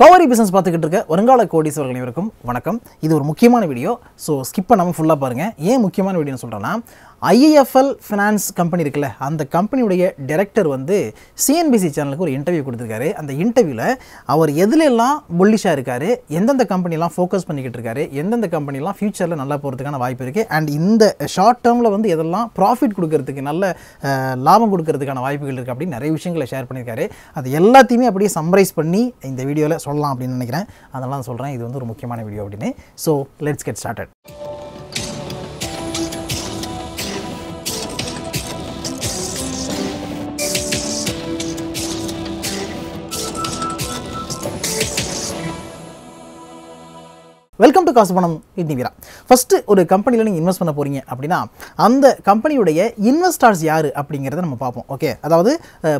கவரி பிஸ்னஸ் பார்த்துக்கிட்டு இருக்க வருங்கால கோடீஸ்வரர்கள் அனைவருக்கும் வணக்கம் இது ஒரு முக்கியமான வீடியோ ஸோ ஸ்கிப் பண்ணாமல் ஃபுல்லாக பாருங்கள் ஏன் முக்கியமான வீடியோன்னு சொல்கிறேன்னா ஐஏஎஃப்எல் ஃபினான்ஸ் கம்பெனி இருக்குல்ல அந்த கம்பெனியுடைய டைரக்டர் வந்து சிஎன்பிசி சேனலுக்கு ஒரு இன்டர்வியூ கொடுத்துருக்காரு அந்த இன்டர்வியூவில் அவர் எதுலெல்லாம் புல்லிஷாக இருக்கார் எந்தெந்த கம்பெனிலாம் ஃபோக்கஸ் பண்ணிக்கிட்டு இருக்காரு எந்தெந்த கம்பெனிலாம் ஃபியூச்சரில் நல்லா போகிறதுக்கான வாய்ப்பு இருக்குது அண்ட் இந்த ஷார்ட் டேர்மில் வந்து எதெல்லாம் ப்ராஃபிட் கொடுக்கறதுக்கு நல்ல லாபம் கொடுக்கறதுக்கான வாய்ப்புகள் இருக்குது அப்படின்னு நிறைய விஷயங்களை ஷேர் பண்ணியிருக்காரு அது எல்லாத்தையுமே அப்படியே சம்ரைஸ் பண்ணி இந்த வீடியோவில் சொல்லலாம் அப்படின்னு நினைக்கிறேன் அதெல்லாம் சொல்கிறேன் இது வந்து ஒரு முக்கியமான வீடியோ அப்படின்னு so let's get started welcome to Kaasu Panam with நிவிரா first ஒரு கம்பெனியில் நீங்கள் இன்வெஸ்ட் பண்ண போகிறீங்க அப்படின்னா அந்த கம்பெனியுடைய இன்வெஸ்டார்ஸ் யார் அப்படிங்கிறத நம்ம பார்ப்போம் ஓகே அதாவது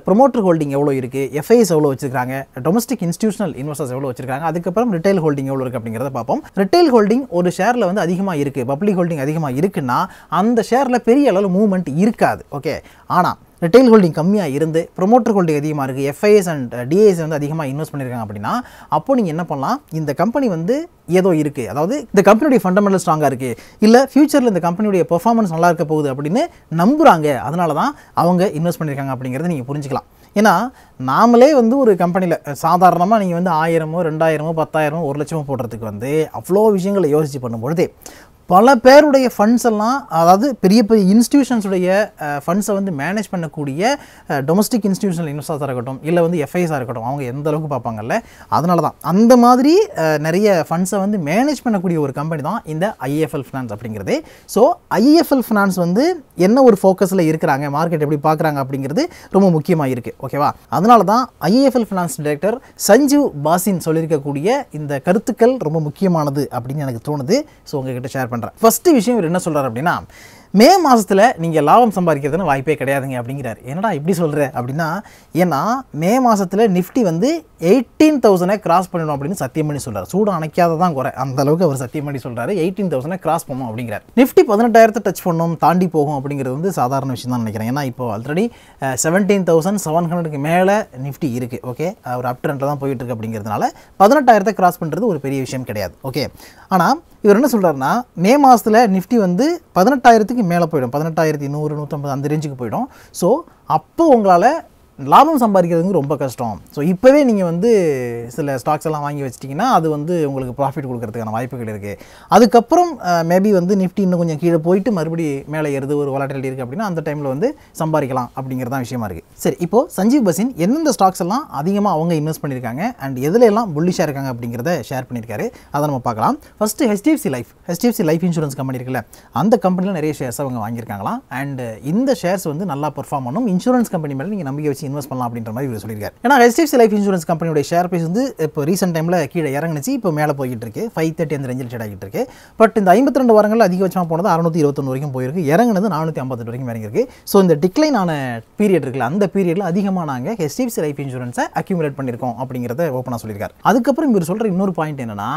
ப்ரொமோட்டர் ஹோல்டிங் எவ்வளோ இருக்குது எஃப்ஐஎஸ் எவ்வளோ வச்சிருக்காங்க டொமஸ்டிக் இன்ஸ்டியூஷனல் இன்வெஸ்டர்ஸ் எவ்வளோ வச்சிருக்காங்க அதுக்கப்புறம் ரிட்டைல் ஹோல்டிங் எவ்வளோ இருக்குது அப்படிங்கிறத பார்ப்போம் ரிட்டைல் ஹோல்டிங் ஒரு ஷேரில் வந்து அதிகமாக இருக்குது பப்ளிக் ஹோல்டிங் அதிகமாக இருக்குன்னா அந்த ஷேரில் பெரிய அளவில் மூவ்மெண்ட் இருக்காது ஓகே ஆனால் ரிட்டைல் ஹோல்டிங் கம்மியாக இருந்து ப்ரொமோட்டர் ஹோல்டிங் அதிகமாக இருக்குது எஃப்ஐஎஸ் அண்ட் டிஏஎஸ் வந்து அதிகமாக இன்வெஸ்ட் பண்ணியிருக்காங்க அப்படின்னா அப்போ நீங்கள் என்ன பண்ணலாம் இந்த கம்பெனி வந்து ஏதோ இருக்குது அதாவது இந்த கம்பெனியுடைய ஃபண்டமெண்டல் ஸ்ட்ராங்காக இருக்குது இல்லை ஃபியூச்சரில் இந்த கம்பெனியுடைய பெர்ஃபார்மன்ஸ் நல்லா இருக்க போகுது அப்படின்னு நம்புகிறாங்க அதனால தான் அவங்க இன்வெஸ்ட் பண்ணியிருக்காங்க அப்படிங்கிறத நீங்கள் புரிஞ்சுக்கலாம் ஏன்னா நாமளே வந்து ஒரு கம்பெனியில் சாதாரணமாக நீங்கள் வந்து ஆயிரமோ ரெண்டாயிரமோ பத்தாயிரமோ ஒரு லட்சமோ போடுறதுக்கு வந்து அவ்வளோ விஷயங்களை யோசித்து பண்ணும்பொழுது பல பேருடைய ஃபண்ட்ஸ் எல்லாம் அதாவது பெரிய பெரிய இன்ஸ்டியூஷன்ஸுடைய ஃபண்ட்ஸை வந்து மேனேஜ் பண்ணக்கூடிய டொமஸ்டிக் இன்ஸ்டியூஷனல் இன்வெஸ்டர்ஸாக இருக்கட்டும் இல்லை வந்து எஃப்ஐஸாக இருக்கட்டும் அவங்க எந்த அளவுக்கு பார்ப்பாங்கல்ல அதனால தான் அந்த மாதிரி நிறைய ஃபண்ட்ஸை வந்து மேனேஜ் பண்ணக்கூடிய ஒரு கம்பெனி தான் இந்த ஐஎஃப்எல் ஃபினான்ஸ் அப்படிங்கிறது ஸோ ஐஎஃப்எல் ஃபினான்ஸ் வந்து என்ன ஒரு ஃபோக்கஸில் இருக்கிறாங்க மார்க்கெட் எப்படி பார்க்குறாங்க அப்படிங்கிறது ரொம்ப முக்கியமாக இருக்குது ஓகேவா அதனால தான் IIFL finance director Sanjiv Bhasin சொல்லியிருக்கக்கூடிய இந்த கருத்துக்கள் ரொம்ப முக்கியமானது அப்படின்னு எனக்கு தோணுது ஸோ உங்ககிட்ட ஷேர் பண்ணுறேன் ஃபஸ்ட்டு விஷயம் இவர் என்ன சொல்கிறார் அப்படின்னா மே மாதத்தில் நீங்கள் லாபம் சம்பாதிக்கிறதுன்னு வாய்ப்பே கிடையாதுங்க அப்படிங்கிறார் என்னடா இப்படி சொல்கிற அப்படின்னா ஏன்னா மே மாதத்தில் நிஃப்டி வந்து எயிட்டீன் தௌசண்டை கிராஸ் பண்ணணும் அப்படின்னு சத்தியம் பண்ணி சொல்கிறார் சூடு அணைக்காத தான் குறை அந்த அளவுக்கு அவர் சத்தியம் பண்ணி சொல்கிறாரு எயிட்டீன் தௌசண்டை கிராஸ் பண்ணும் அப்படிங்கிறார் நிஃப்டி பதினெட்டாயிரத்தை டச் பண்ணும் தாண்டி போகும் அப்படிங்கிறது வந்து சாதாரண விஷயம் தான் நினைக்கிறேன் ஏன்னா இப்போ ஆல்ரெடி செவன்டீன் தௌசண்ட் செவன் ஹண்ட்ரடுக்கு மேலே நிஃப்டி இருக்குது ஓகே அவர் அப் ட்ரெண்டில் தான் போயிட்டு இருக்கு அப்படிங்கிறதுனால பதினெட்டாயிரத்தை கிராஸ் பண்ணுறது ஒரு பெரிய விஷயம் கிடையாது ஓகே ஆனால் இவர் என்ன சொல்கிறாருன்னா மே மாதத்தில் நிஃப்டி வந்து பதினெட்டாயிரத்துக்கு மேலே போயிடும் பதினெட்டாயிரத்தி நூறு நூற்றம்பது அந்த ரேஞ்சுக்கு போயிடும் ஸோ அப்போ உங்களால் லாபம் சம்பாதிக்கிறதுங்க ரொம்ப கஷ்டம் ஸோ இப்போவே நீங்கள் வந்து சில ஸ்டாக்ஸ் எல்லாம் வாங்கி வச்சிட்டிங்கன்னா அது வந்து உங்களுக்கு ப்ராஃபிட் கொடுக்கறதுக்கான வாய்ப்புகள் இருக்குது அதுக்கப்புறம் மேபி வந்து நிஃப்டி இன்னும் கொஞ்சம் கீழே போயிட்டு மறுபடி மேலே ஏறுது ஒரு வொலாட்டிலிட்டி இருக்குது அப்படின்னா அந்த டைமில் வந்து சம்பாதிக்கலாம் அப்படிங்கிறதான் விஷயமா இருக்குது சரி இப்போது சஞ்சீவ் பசின் எந்தெந்த ஸ்டாக்ஸ் எல்லாம் அதிகமாக அவங்க இன்வெஸ்ட் பண்ணியிருக்காங்க அண்ட் எதில் எல்லாம் புள்ளிஷாக இருக்காங்க அப்படிங்கிறத ஷேர் பண்ணியிருக்காரு அதை நம்ம பார்க்கலாம் first HDFC life HDFC life insurance company இருக்குல்ல அந்த கம்பெனியில் நிறைய ஷேர்ஸ் அவங்க வாங்கியிருக்காங்களாம் அண்ட் இந்த ஷேர்ஸ் வந்து நல்லா பர்ஃபார்ம் பண்ணும் இன்சூரன்ஸ் கம்பெனி மேலே நீங்கள் நம்பிக்கை வச்சு இன்வெஸ்ட் பண்ணலாம் அப்படின்ற மாதிரி சொல்லியிருக்காரு ஏன்னா ஹெச்டிஎஃப்சி லைஃப் இன்சூரன்ஸ் கம்பெனியோட ஷேர் பிரைஸ் வந்து இப்போ ரீசெண்ட் டைமில் கீழே இறங்கிச்சு இப்போ மேலே போய்கிட்டு இருக்கு ஃபைவ் தேர்ட்டி அந்த ரேஞ்சில் ஷேட் ஆகிட்டு இருக்கு பட் இந்த ஐம்பத்தி ரெண்டு வாரங்கள் அதிகபட்சமாக போனது அறுநூத்தி இருபத்தொன்று வரைக்கும் போயிருக்கு இறங்கினது நானூற்றி ஐம்பத்தெட்டு வரைக்கும் இறங்கிருக்கு ஸோ இந்த டிக்ளைன் ஆன பீரியட் இருக்குல்ல அந்த பீரியடில் அதிகமாக நாங்கள் ஹெச்டிஎஃப்சி லைஃப் இன்சூரன்ஸை அக்யூமுலேட் பண்ணியிருக்கோம் அப்படிங்கிறத ஓப்பனாக சொல்லியிருக்காரு அதுக்கப்புறம் இவர் சொல்கிற இன்னொரு பாயிண்ட் என்னன்னா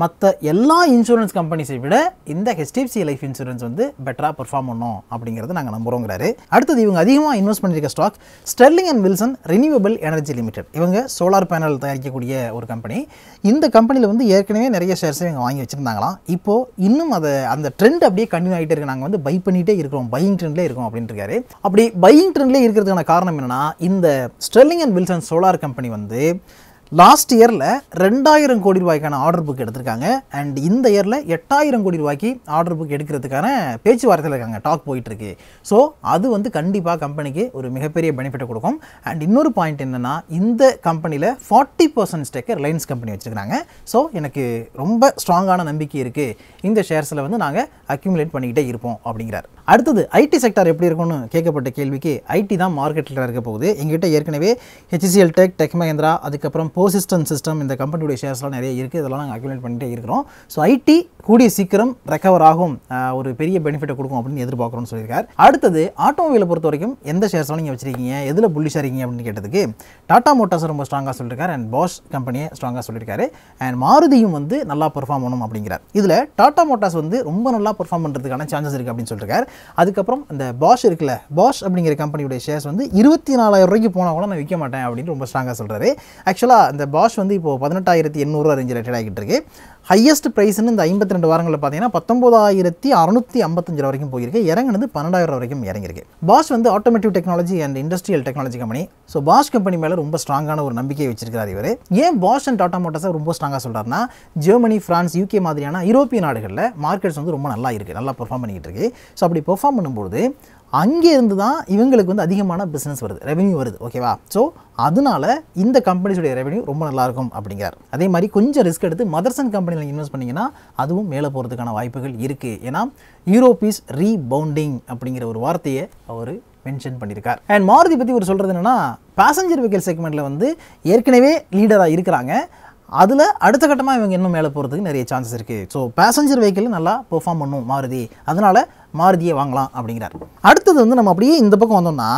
மற்ற எல்லா இன்சூரன்ஸ் கம்பெனிஸை விட இந்த ஹெச்டிஎஃப்சி லைஃப் இன்சூரன்ஸ் வந்து பெட்டராக பெர்ஃபார்ம் பண்ணும் அப்படிங்கிறது நாங்கள் நம்புகிறோங்கிறாரு அடுத்தது இவங்க அதிகமாக இன்வெஸ்ட் பண்ணியிருக்க stock Sterling and Wilson renewable energy limited இவங்க சோலார் பேனல் தயாரிக்கக்கூடிய ஒரு கம்பெனி இந்த கம்பெனியில் வந்து ஏற்கனவே நிறைய ஷேர்ஸை இவங்க வாங்கி வச்சுருந்தாங்களாம் இப்போது இன்னும் அதை அந்த ட்ரெண்ட் அப்படியே கண்டினியூ ஆகிட்டே இருக்கு நாங்கள் வந்து பை பண்ணிகிட்டே இருக்கிறோம் பையிங் ட்ரெண்ட்லேயே இருக்கோம் அப்படின்ட்டு இருக்காரு அப்படி பையிங் ட்ரெண்ட்லேயே இருக்கிறதுக்கான காரணம் என்னென்னா இந்த Sterling and Wilson solar company வந்து லாஸ்ட் இயரில் ரெண்டாயிரம் கோடி ரூபாய்க்கான ஆர்டர் புக் எடுத்திருக்காங்க அண்ட் இந்த இயரில் எட்டாயிரம் கோடி ரூபாய்க்கு ஆர்டர் புக் எடுக்கிறதுக்கான பேச்சுவார்த்தையில் இருக்காங்க டாக் போயிட்டுருக்கு ஸோ அது வந்து கண்டிப்பாக கம்பெனிக்கு ஒரு மிகப்பெரிய பெனிஃபிட்டை கொடுக்கும் அண்ட் இன்னொரு பாயிண்ட் என்னென்னா இந்த கம்பெனியில் ஃபார்ட்டி பர்சன்ட் ஸ்டேக்கை ரிலையன்ஸ் கம்பெனி வச்சுருக்காங்க ஸோ எனக்கு ரொம்ப ஸ்ட்ராங்கான நம்பிக்கை இருக்குது இந்த ஷேர்ஸில் வந்து நாங்கள் அக்யூமுலேட் பண்ணிக்கிட்டே இருப்போம் அப்படிங்கிறார் அடுத்தது ஐடி செக்டார் எப்படி இருக்கும்னு கேட்கப்பட்ட கேள்விக்கு ஐடி தான் மார்க்கெட்டில் இருக்க போகுது எங்கிட்ட ஏற்கனவே ஹெச்சிசிஎல் டெக் டெக் மஹேந்திரா அதுக்கப்புறம் போ பர்சிஸ்டன்ட் சிஸ்டம் இந்த கம்பெனியுடைய ஷேர்ஸ்லாம் நிறைய இருக்குது இதெல்லாம் நாங்கள் அக்யூமுலேட் பண்ணிகிட்டே இருக்கிறோம் ஸோ ஐடி கூடிய சீக்கிரம் ரெக்கவர் ஆகும் ஒரு பெரிய பெனிஃபிட்டை கொடுக்கும் அப்படின்னு எதிர்பார்க்குறோம்னு சொல்லியிருக்கார் அடுத்தது ஆட்டோமொபைலை பொறுத்த வரைக்கும் எந்த ஷேர்ஸ்லாம் நீங்கள் வச்சிருக்கீங்க எதில் புள்ளிஷாக இருக்கீங்க அப்படின்னு கேட்டதுக்கு டாடா மோட்டார்ஸ் ரொம்ப ஸ்ட்ராங்காக சொல்லியிருக்காரு அண்ட் பாஷ் கம்பெனியை ஸ்ட்ராங்காக சொல்லியிருக்காரு அண்ட் மாருதியும் வந்து நல்லா பெர்ஃபார்ம் பண்ணணும் அப்படிங்கிறார் இதில் டாட்டா மோட்டார்ஸ் வந்து ரொம்ப நல்லா பெர்ஃபார்ம் பண்ணுறதுக்கான சான்சஸ் இருக்குது அப்படின்னு சொல்லியிருக்காரு அதுக்கப்புறம் இந்த பாஷ் இருக்குல்ல பாஷ் அப்படிங்கிற கம்பெனியுடைய ஷேர்ஸ் வந்து இருபத்தி நாலாயிரம் ரூபாய்க்கு போனால் கூட நான் விற்க மாட்டேன் அப்படின்னு ரொம்ப ஸ்ட்ராங்காக சொல்கிறாரு ஆக்சுவலாக அந்த பாஷ் வந்து இப்போது பதினெட்டாயிரத்தி எண்ணூறுரூவா ரேஞ்சில் ட்ரேட் ஆகிட்டு இருக்கு ஹையஸ்ட் ப்ரைஸ்னு இந்த ஐம்பத்தி ரெண்டு வாரங்களில் பார்த்தீங்கன்னா பத்தொம்பதாயிரத்தி அறுநூற்றி ஐம்பத்தஞ்சு வரைக்கும் போயிருக்கு இறங்குனது பன்னெண்டாயிரம் வரைக்கும் இறங்கிருக்கு பாஷ் வந்து automotive technology and industrial technology company so Bosch company மேலே ரொம்ப ஸ்ட்ராங்கான ஒரு நம்பிக்கை வச்சிருக்கிறார் இவர் ஏன் பாஷ் அண்ட் டாடா மோட்டர்ஸை ரொம்ப ஸ்ட்ராங்காக சொல்கிறாருன்னா ஜெர்மனி ஃப்ரான்ஸ் யூகே மாதிரியான யூரோப்பிய நாடுகளில் மார்க்கெட்ஸ் வந்து ரொம்ப நல்லா இருக்குது நல்லா பெர்ஃபார்ம் பண்ணிக்கிட்டு இருக்கு ஸோ அப்படி பெர்ஃபார்ம் பண்ணும்போது அங்கே இருந்து தான் இவங்களுக்கு வந்து அதிகமான பிஸ்னஸ் வருது ரெவென்யூ வருது ஓகேவா ஸோ அதனால இந்த கம்பெனிஸுடைய ரெவென்யூ ரொம்ப நல்லாயிருக்கும் அப்படிங்கிறார் அதே மாதிரி கொஞ்சம் ரிஸ்க் எடுத்து மதர்சன் கம்பெனி கம்பெனியில் இன்வெஸ்ட் பண்ணிங்கன்னா அதுவும் மேலே போகிறதுக்கான வாய்ப்புகள் இருக்குது ஏன்னா யூரோபீஸ் ரீபவுண்டிங் அப்படிங்கிற ஒரு வார்த்தையை அவர் மென்ஷன் பண்ணியிருக்கார் அண்ட் மாருதி பற்றி ஒரு சொல்கிறது என்னென்னா பேசஞ்சர் வெஹிக்கல் செக்மெண்ட்டில் வந்து ஏற்கனவே லீடராக இருக்கிறாங்க அதில் அடுத்த கட்டமாக இவங்க இன்னும் மேலே போகிறதுக்கு நிறைய சான்சஸ் இருக்குது ஸோ பேசஞ்சர் வெஹிக்கிள் நல்லா பெர்ஃபார்ம் பண்ணும் மாருதி அதனால் மாருதியை வாங்கலாம் அப்படிங்கிறார் அடுத்தது வந்து நம்ம அப்படியே இந்த பக்கம் வந்தோம்னா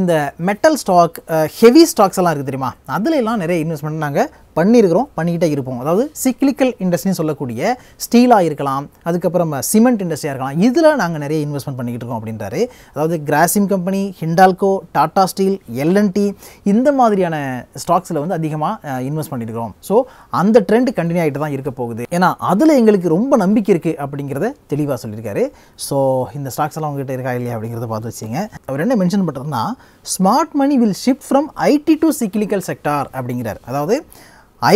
இந்த மெட்டல் ஸ்டாக் ஹெவி ஸ்டாக்ஸ் எல்லாம் இருக்குது தெரியுமா அதுலலாம் நிறைய இன்வெஸ்ட்மெண்ட் நாங்கள் பண்ணியிருக்கிறோம் பண்ணிக்கிட்டே இருப்போம் அதாவது சிக்லிக்கல் இண்டஸ்ட்ரின்னு சொல்லக்கூடிய ஸ்டீலாக இருக்கலாம் அதுக்கப்புறம் சிமெண்ட் இண்டஸ்ட்ரியாக இருக்கலாம் இதில் நாங்கள் நிறைய இன்வெஸ்ட்மெண்ட் பண்ணிக்கிட்டு இருக்கோம் அப்படின்றாரு அதாவது Grasim company Hindalco Tata steel L and T இந்த மாதிரியான ஸ்டாக்ஸில் வந்து அதிகமாக இன்வெஸ்ட் பண்ணியிருக்கிறோம் ஸோ அந்த ட்ரெண்ட் கண்டினியூ ஆகிட்டு தான் இருக்க போகுது ஏன்னா அதில் எங்களுக்கு ரொம்ப நம்பிக்கை இருக்குது அப்படிங்கிறத தெளிவாக சொல்லியிருக்காரு ஸோ இந்த ஸ்டாக்ஸ் எல்லாம் உங்ககிட்ட இருக்கா இல்லையா அப்படிங்கிறத பார்த்து வச்சுங்க அவர் என்ன மென்ஷன் பண்ணுறதுன்னா smart money will shift from IT to cyclical sector அப்படிங்கிறார் அதாவது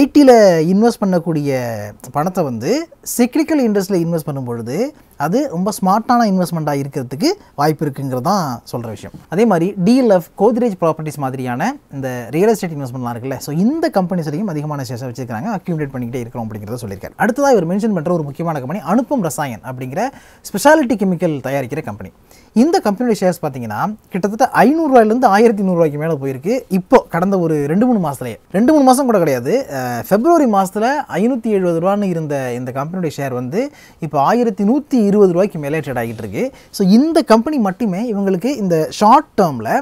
ஐடியில் இன்வெஸ்ட் பண்ணக்கூடிய பணத்தை வந்து சிக்னிக்கல் இண்டஸ்ட்ரியில் இன்வெஸ்ட் பண்ணும்பொழுது அது ரொம்ப ஸ்மார்ட்டான இன்வெஸ்ட்மெண்ட்டாக இருக்கிறதுக்கு வாய்ப்பு இருக்குங்கிறது தான் சொல்கிற விஷயம் அதே மாதிரி டிஎல்எஃப் கோத்ரேஜ் ப்ராப்பர்ட்டிஸ் மாதிரியான இந்த ரியல் எஸ்டேட் இன்வெஸ்ட்மெண்ட்லாம் இருக்குல்ல ஸோ இந்த கம்பெனிஸ்லையும் அதிகமான ஷேர்ஸை வச்சுருக்காங்க அக்யூமேட் பண்ணிக்கிட்டே இருக்கிறோம் அப்படிங்கிறத சொல்லியிருக்காரு அடுத்ததாக இவர் மென்ஷன் பண்ணுற ஒரு முக்கியமான கம்பெனி அனுப்பம் ரசாயன் அப்படிங்கிற ஸ்பெஷாலிட்டி கெமிக்கல் தயாரிக்கிற கம்பெனி இந்த கம்பெனியோட ஷேர்ஸ் பார்த்தீங்கன்னா கிட்டத்தட்ட ஐநூறுரூவாயிலேருந்து ஆயிரத்தி நூறுரூவாய்க்கு மேலே போயிருக்கு இப்போ கடந்த ஒரு ரெண்டு மூணு மாதத்துலேயே ரெண்டு மூணு மாதம் கூட கிடையாது ஃபெப்ரவரி மாதத்தில் ஐநூற்றி எழுபது ரூபான்னு இருந்த இந்த கம்பெனியுடைய ஷேர் வந்து இப்போ ஆயிரத்தி நூற்றி இருபது ரூபாய்க்கு மேலே ட்ரேட் ஆகிட்டு இருக்கு ஸோ இந்த கம்பெனி மட்டுமே இவங்களுக்கு இந்த ஷார்ட் டேர்மில்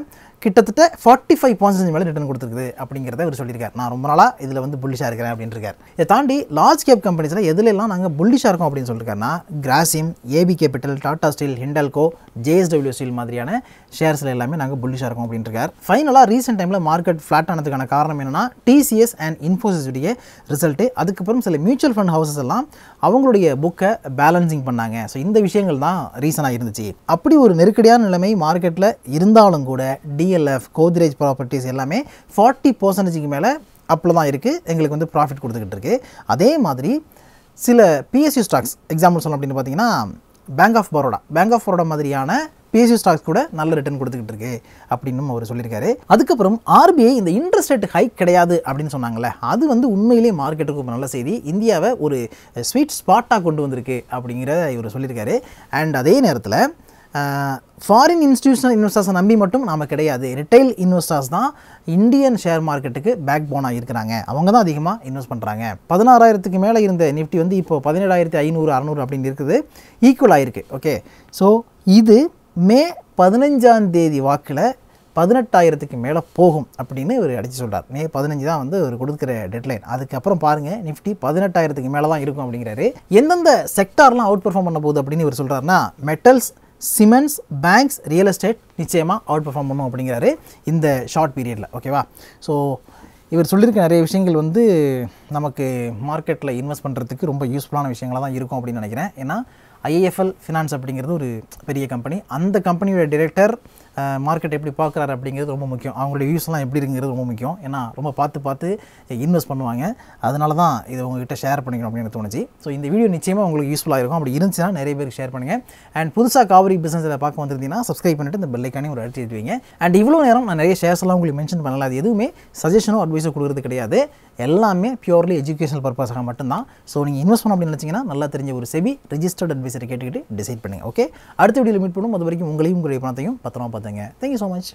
கிட்டத்தட்ட ஃபார்ட்டி ஃபைவ் பர்சன்டேஜ் மேலே ரிட்டர்ன் கொடுத்துருக்குது அப்படிங்கிறத அவர் சொல்லியிருக்காரு நான் ரொம்ப நாளாக இதில் வந்து புல்லிஷாக இருக்கிறேன் அப்படின்ட்டு இதை தாண்டி லார்ஜ் கேப் கம்பெனிஸில் எதுலெல்லாம் நாங்கள் புல்லிஷாக இருக்கோம் அப்படின்னு சொல்லியிருக்காருன்னா Grasim AB capital Tata steel Hindalco JSW steel மாதிரியான ஷேர்ஸில் எல்லாமே நாங்கள் புல்லிஷாக இருக்கோம் அப்படின்ட்டுருக்கார் ஃபைனலாக ரீசெண்ட் டைமில் மார்க்கெட் ஃப்ளாட் ஆனதுக்கான காரணம் என்னென்னா டிசிஎஸ் அண்ட் இன்ஃபோசிஸ் உடைய ரிசல்ட்டு அதுக்கப்புறம் சில மியூச்சுவல் ஃபண்ட் ஹவுசஸ் எல்லாம் அவங்களுடைய புக்கை பேலன்சிங் பண்ணாங்க ஸோ இந்த விஷயங்கள் தான் ரீசனாக இருந்துச்சு அப்படி ஒரு நெருக்கடியான நிலைமை மார்க்கெட்டில் இருந்தாலும் கூட டி டிஎல்எஃப் கோத்ரேஜ் ப்ராப்பர்ட்டிஸ் எல்லாமே ஃபார்ட்டி பர்சன்டேஜுக்கு மேலே அப்பில் தான் இருக்குது எங்களுக்கு வந்து ப்ராஃபிட் கொடுத்துக்கிட்டு இருக்குது அதே மாதிரி சில பிஎஸ்யூ ஸ்டாக்ஸ் எக்ஸாம்பிள் சொல்லணும் அப்படின்னு பார்த்தீங்கன்னா bank of Baroda bank of Baroda மாதிரியான பிஎஸ்யூ ஸ்டாக்ஸ் கூட நல்ல ரிட்டர்ன் கொடுத்துக்கிட்டு இருக்கு அப்படின்னு அவர் சொல்லியிருக்காரு அதுக்கப்புறம் ஆர்பிஐ இந்த இன்ட்ரெஸ்ட் ரேட் ஹைக் கிடையாது அப்படின்னு சொன்னாங்கல்ல அது வந்து உண்மையிலேயே மார்க்கெட்டுக்கு ஒரு நல்ல செய்தி இந்தியாவை ஒரு ஸ்வீட் ஸ்பாட்டாக கொண்டு வந்திருக்கு அப்படிங்கிறத இவர் சொல்லியிருக்காரு அண்ட் அதே நேரத்தில் ஃபாரின் இன்ஸ்டியூஷனல் இன்வெஸ்டர்ஸை நம்பி மட்டும் நாம் கிடையாது ரிட்டைல் இன்வெஸ்டர்ஸ் தான் இந்தியன் ஷேர் மார்க்கெட்டுக்கு பேக் போனாக இருக்கிறாங்க அவங்க தான் அதிகமாக இன்வெஸ்ட் பண்ணுறாங்க பதினாறாயிரத்துக்கு மேலே இருந்த நிஃப்டி வந்து இப்போ பதினேழாயிரத்தி ஐநூறு அறநூறு அப்படின்னு இருக்குது ஈக்குவல் ஆகிருக்கு ஓகே ஸோ இது மே பதினஞ்சாம் தேதி வாக்கில் பதினெட்டாயிரத்துக்கு மேலே போகும் அப்படின்னு இவர் அடித்து சொல்கிறார் மே பதினஞ்சு தான் வந்து இவர் கொடுக்குற டெட்லைன் அதுக்கப்புறம் பாருங்கள் நிஃப்டி பதினெட்டாயிரத்துக்கு மேலே தான் இருக்கும் அப்படிங்கிறாரு எந்தெந்த செக்டார்லாம் அவுட் பெர்ஃபார்ம் பண்ண போகுது அப்படின்னு இவர் சொல்கிறாருன்னா metals cements banks real estate நிச்சயமாக அவுட் பர்ஃபார்ம் பண்ணும் அப்படிங்கிறாரு இந்த ஷார்ட் பீரியடில் ஓகேவா ஸோ இவர் சொல்லியிருக்க நிறைய விஷயங்கள் வந்து நமக்கு மார்க்கெட்டில் இன்வெஸ்ட் பண்ணுறதுக்கு ரொம்ப யூஸ்ஃபுல்லான விஷயங்களாக தான் இருக்கும் அப்படின்னு நினைக்கிறேன் ஏன்னா ஐஏஎஃப்எல் ஃபினான்ஸ் அப்படிங்கிறது ஒரு பெரிய கம்பெனி அந்த கம்பெனியோட டிரெக்டர் மார்க்கெட் எப்படி பார்க்குறாரு அப்படிங்கிறது ரொம்ப முக்கியம் அவங்களுடைய வியூஸ்லாம் எப்படி இருக்குங்கிறது ரொம்ப முக்கியம் ஏன்னா ரொம்ப பார்த்து பார்த்து இன்வெஸ்ட் பண்ணுவாங்க அதனால தான் இது உங்ககிட்ட ஷேர் பண்ணிக்கணும் அப்படின்னு தோணுச்சு ஸோ இந்த வீடியோ நிச்சயமாக உங்களுக்கு யூஸ்ஃபுல்லாக இருக்கும் அப்படி இருந்துச்சுன்னா நிறைய பேருக்கு ஷேர் பண்ணுங்கள் அண்ட் புதுசாக காவிரி பிஸ்னஸ் இதை பார்க்க வந்திருந்தீங்கன்னா சப்ஸ்கிரைப் பண்ணிட்டு இந்த பெல்லைக்கானே ஒரு அடிச்சு எடுத்துவீங்க அண்ட் இவ்வளோ நேரம் நான் நிறைய ஷேர்ஸ்லாம் உங்களுக்கு மென்ஷன் பண்ணல அது எதுவுமே சஜஷனோ அட்வைஸோ கொடுக்குறது கிடையாது எல்லாமே பியூர்லி எஜுகேஷனல் பர்பஸாக மட்டும்தான் ஸோ நீங்கள் இன்வெஸ்ட் பண்ண அப்படின்னு நினச்சிங்கன்னா நல்லா தெரிஞ்ச ஒரு செபி ரிஜிஸ்டர்ட் அட்வைஸரை கேட்டுக்கிட்டு டிசைட் பண்ணுங்கள் ஓகே அடுத்த வீடியோ மீட் பண்ணும் அது வரைக்கும் உங்களையும் உங்களுடைய பணத்தையும் பத்திரமா பார்த்து Thank you so much.